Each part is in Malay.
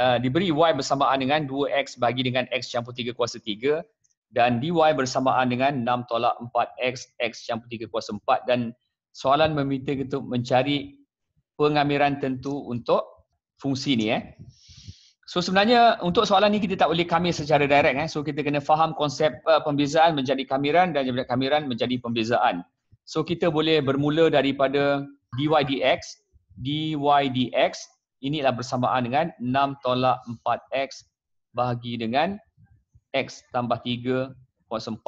Eh, diberi y bersamaan dengan 2x bagi dengan x campur 3 kuasa 3 dan dy bersamaan dengan 6 tolak 4x x campur 3 kuasa 4 dan soalan meminta kita mencari pengamiran tentu untuk fungsi ni eh. So sebenarnya untuk soalan ni kita tak boleh kamir secara direct eh. So kita kena faham konsep uh, pembezaan menjadi kamiran dan daripada kamiran menjadi pembezaan. So kita boleh bermula daripada dy dx, dy dx ini adalah bersamaan dengan 6 tolak 4x bahagi dengan x tambah 3 kuasa 4.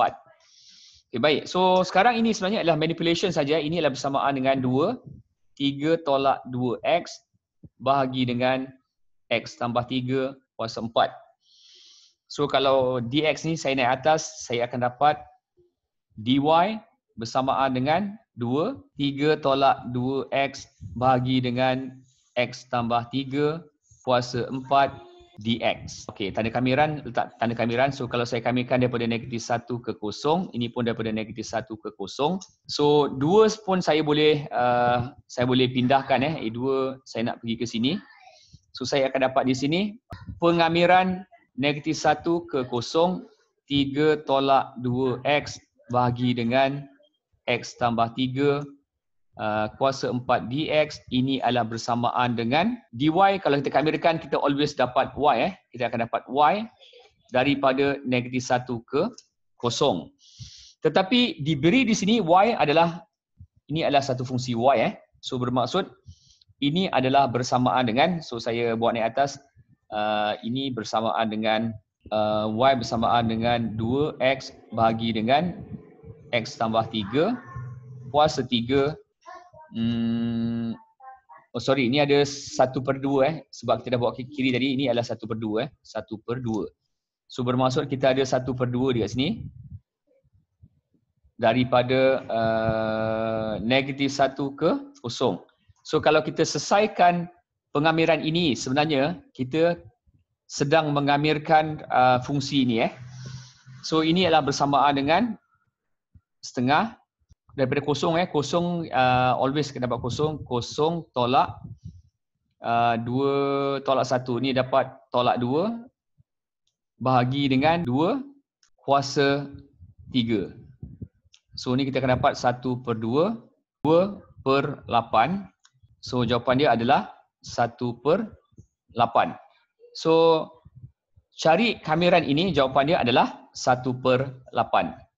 Okay, baik. So sekarang ini sebenarnya adalah manipulation saja. Ini adalah bersamaan dengan 2 3 tolak 2x bahagi dengan x tambah 3 kuasa 4. So kalau dx ni saya naik atas, saya akan dapat dy bersamaan dengan 2 3 tolak 2x bahagi dengan X tambah 3 Puasa 4 DX Okey, tanda kamiran Letak tanda kamiran So kalau saya kamirkan daripada negatif 1 ke kosong Ini pun daripada negatif 1 ke kosong So dua pun saya boleh uh, Saya boleh pindahkan eh, eh A2 saya nak pergi ke sini So saya akan dapat di sini Pengamiran negatif 1 ke kosong 3 tolak 2X bahagi dengan X tambah Uh, kuasa 4 dx ini adalah bersamaan dengan dy kalau kita kamerakan kita always dapat y eh kita akan dapat y daripada negatif 1 ke kosong. tetapi diberi di sini y adalah ini adalah satu fungsi y eh so bermaksud ini adalah bersamaan dengan so saya buat naik atas uh, ini bersamaan dengan uh, y bersamaan dengan 2x bahagi dengan x tambah 3 kuasa Hmm. Oh sorry, ini ada satu per dua eh. Sebab kita dah buat kiri tadi, ini adalah satu per dua eh. Satu per dua. So bermaksud kita ada satu per dua dekat sini. Daripada uh, negatif satu ke kosong. So kalau kita selesaikan pengamiran ini, sebenarnya kita sedang mengamirkan uh, fungsi ini eh. So ini adalah bersamaan dengan setengah daripada kosong eh kosong uh, always kena dapat kosong kosong tolak uh, dua tolak satu ni dapat tolak dua bahagi dengan dua kuasa tiga so ni kita akan dapat satu per dua dua per lapan so jawapan dia adalah satu per lapan so cari kamiran ini jawapan dia adalah satu per lapan